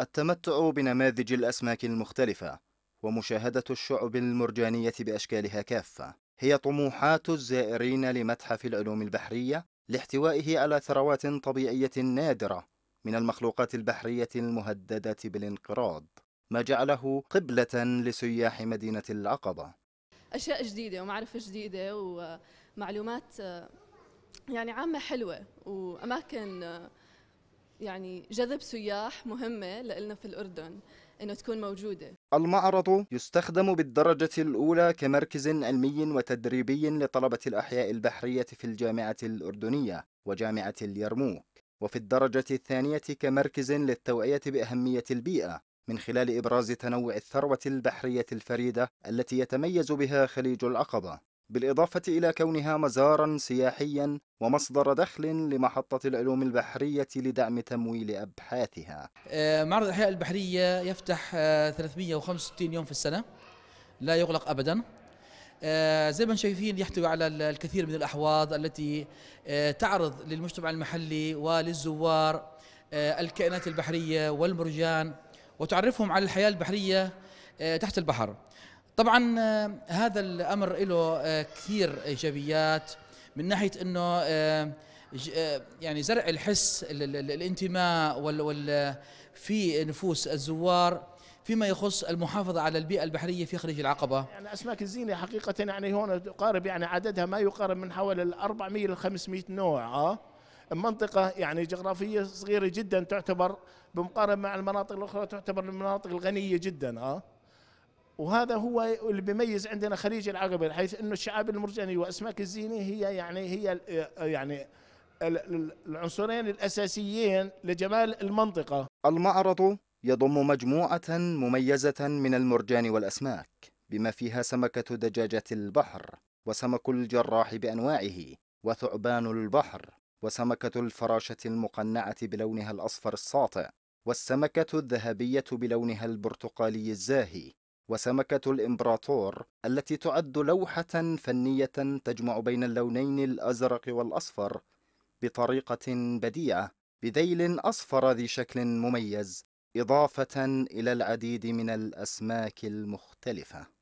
التمتع بنماذج الأسماك المختلفة ومشاهدة الشعب المرجانية بأشكالها كافة هي طموحات الزائرين لمتحف العلوم البحرية لاحتوائه على ثروات طبيعية نادرة من المخلوقات البحرية المهددة بالانقراض ما جعله قبلة لسياح مدينة العقبة أشياء جديدة ومعرفة جديدة ومعلومات آه، يعني عامة حلوة وأماكن آه، يعني جذب سياح مهمة لنا في الأردن أنه تكون موجودة المعرض يستخدم بالدرجة الأولى كمركز علمي وتدريبي لطلبة الأحياء البحرية في الجامعة الأردنية وجامعة اليرموك وفي الدرجة الثانية كمركز للتوعية بأهمية البيئة من خلال إبراز تنوع الثروة البحرية الفريدة التي يتميز بها خليج العقبة بالإضافة إلى كونها مزارا سياحيا ومصدر دخل لمحطة العلوم البحرية لدعم تمويل أبحاثها آه، معرض الأحياء البحرية يفتح 365 آه، يوم في السنة لا يغلق أبدا آه، زي ما شايفين يحتوي على الكثير من الأحواض التي تعرض للمجتمع المحلي وللزوار الكائنات البحرية والمرجان وتعرفهم على الحياة البحرية تحت البحر طبعا آه، هذا الامر له آه، كثير ايجابيات من ناحيه انه آه، يعني زرع الحس الانتماء وال في نفوس الزوار فيما يخص المحافظة على البيئة البحرية في خليج العقبة يعني أسماك الزينة حقيقة يعني هون تقارب يعني عددها ما يقارب من حوالي ال 400 ل 500 نوع أه؟ منطقة يعني جغرافية صغيرة جدا تعتبر بمقارنة مع المناطق الأخرى تعتبر المناطق الغنية جدا أه؟ وهذا هو اللي بيميز عندنا خليج العقبه حيث انه الشعاب المرجانيه واسماك الزينه هي يعني هي يعني العنصرين الاساسيين لجمال المنطقه. المعرض يضم مجموعه مميزه من المرجان والاسماك بما فيها سمكه دجاجه البحر وسمك الجراح بانواعه وثعبان البحر وسمكه الفراشه المقنعه بلونها الاصفر الساطع والسمكه الذهبيه بلونها البرتقالي الزاهي وسمكة الإمبراطور التي تعد لوحة فنية تجمع بين اللونين الأزرق والأصفر بطريقة بديعة بذيل أصفر ذي شكل مميز إضافة إلى العديد من الأسماك المختلفة